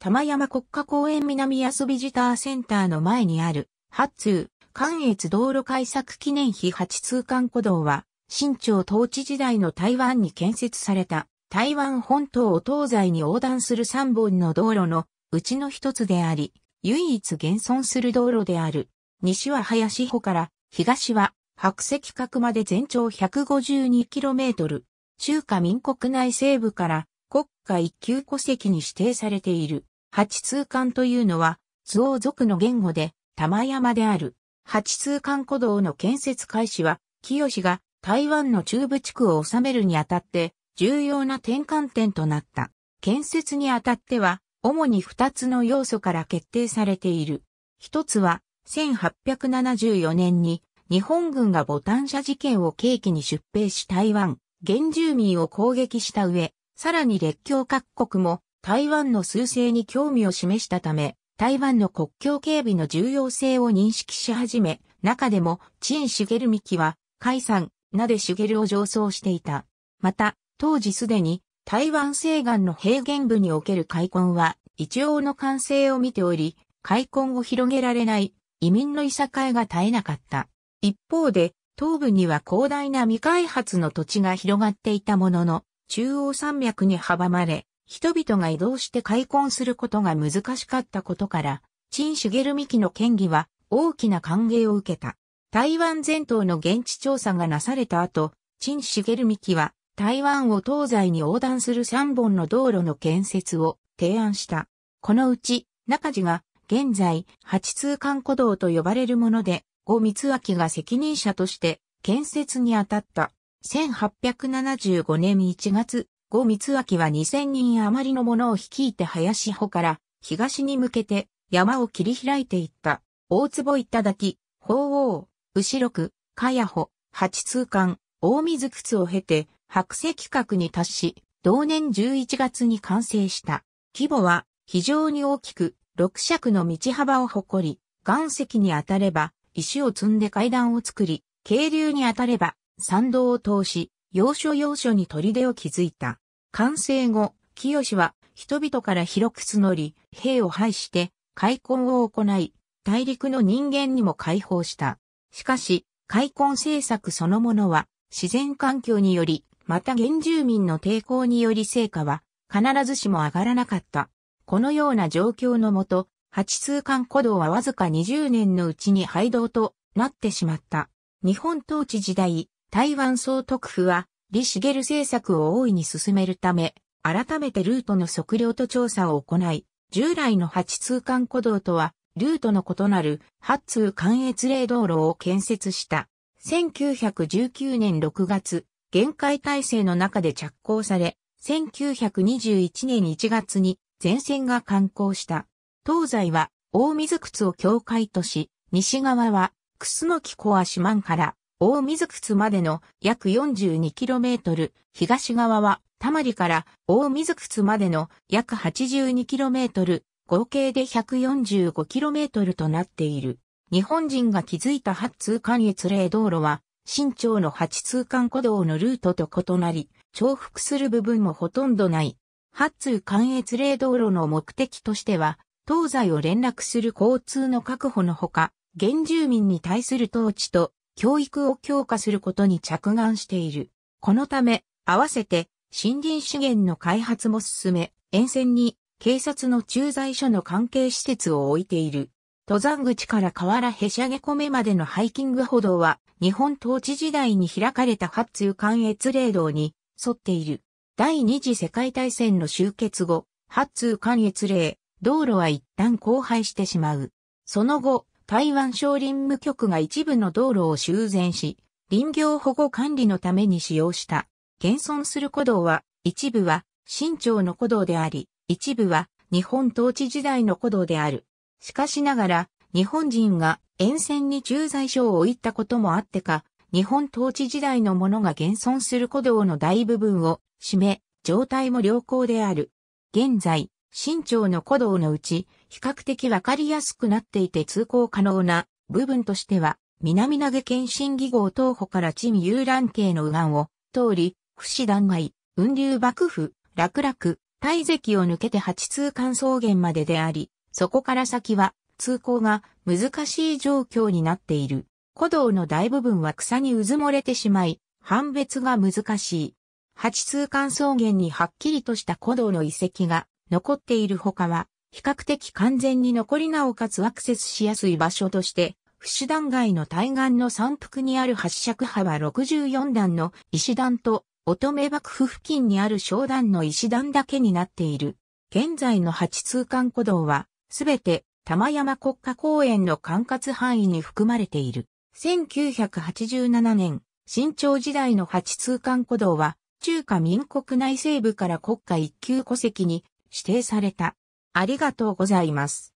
玉山国家公園南安ビジターセンターの前にある、八通、関越道路開削記念碑八通関古道は、清朝統治時代の台湾に建設された、台湾本島を東西に横断する三本の道路のうちの一つであり、唯一現存する道路である。西は林穂から、東は白石角まで全長 152km。中華民国内西部から国家一級戸籍に指定されている。八通関というのは、津王族の言語で、玉山である。八通関古道の建設開始は、清が台湾の中部地区を治めるにあたって、重要な転換点となった。建設にあたっては、主に二つの要素から決定されている。一つは、1874年に日本軍がボタン社事件を契機に出兵し台湾、原住民を攻撃した上、さらに列強各国も台湾の数勢に興味を示したため、台湾の国境警備の重要性を認識し始め、中でも、陳茂幹は、海山、なで茂を上層していた。また、当時すでに、台湾西岸の平原部における開墾は、一応の完成を見ており、開墾を広げられない、移民のいさかいが絶えなかった。一方で、東部には広大な未開発の土地が広がっていたものの、中央山脈に阻まれ、人々が移動して開墾することが難しかったことから、陳茂幹の権威は大きな歓迎を受けた。台湾全島の現地調査がなされた後、陳茂幹は台湾を東西に横断する3本の道路の建設を提案した。このうち、中地が現在、八通間古道と呼ばれるもので、後三明が責任者として建設に当たった。1875年1月後光明は2000人余りの者を率いて林穂から東に向けて山を切り開いていった。大坪いただき、鳳凰、後ろ区、かやほ、八通館、大水靴を経て、白石閣に達し、同年11月に完成した。規模は非常に大きく、六尺の道幅を誇り、岩石に当たれば、石を積んで階段を作り、渓流に当たれば、山道を通し、要所要所に砦を築いた。完成後、清は人々から広く募り、兵を廃して、開墾を行い、大陸の人間にも解放した。しかし、開墾政策そのものは、自然環境により、また原住民の抵抗により成果は、必ずしも上がらなかった。このような状況のもと、八通間古道はわずか20年のうちに廃道となってしまった。日本統治時代、台湾総督府は、李茂政策を大いに進めるため、改めてルートの測量と調査を行い、従来の8通貫古道とは、ルートの異なる8通関越霊道路を建設した。1919年6月、限界体制の中で着工され、1921年1月に前線が観光した。東西は大水靴を境界とし、西側は楠木コア満から大水靴までの約 42km、東側はたまりから大水靴までの約 82km、合計で 145km となっている。日本人が築いた8通関越霊道路は、新庁の8通関古道のルートと異なり、重複する部分もほとんどない。8通関越霊道路の目的としては、東西を連絡する交通の確保のほか、原住民に対する統治と教育を強化することに着眼している。このため、合わせて森林資源の開発も進め、沿線に警察の駐在所の関係施設を置いている。登山口から河原へしゃげ込めまでのハイキング歩道は、日本統治時代に開かれた発通関越霊道に沿っている。第二次世界大戦の終結後、発通関越霊、道路は一旦荒廃してしまう。その後、台湾省林務局が一部の道路を修繕し、林業保護管理のために使用した。現存する古道は、一部は清朝の古道であり、一部は日本統治時代の古道である。しかしながら、日本人が沿線に駐在所を置いたこともあってか、日本統治時代のものが現存する古道の大部分を占め、状態も良好である。現在、新潮の古道のうち、比較的わかりやすくなっていて通行可能な部分としては、南投げ県新技号東保から地味遊覧系の右岸を通り、不死断崖、雲流幕府、楽楽、大関を抜けて八通関草原までであり、そこから先は通行が難しい状況になっている。古道の大部分は草にうずもれてしまい、判別が難しい。八通関草原にはっきりとした古道の遺跡が残っている他は、比較的完全に残りなおかつアクセスしやすい場所として、不死弾街の対岸の山腹にある八尺幅64段の石段と、乙女幕府付近にある商段の石段だけになっている。現在の八通貫古道は、すべて玉山国家公園の管轄範囲に含まれている。1987年、新朝時代の八通貫古道は、中華民国内西部から国家一級戸籍に指定された。ありがとうございます。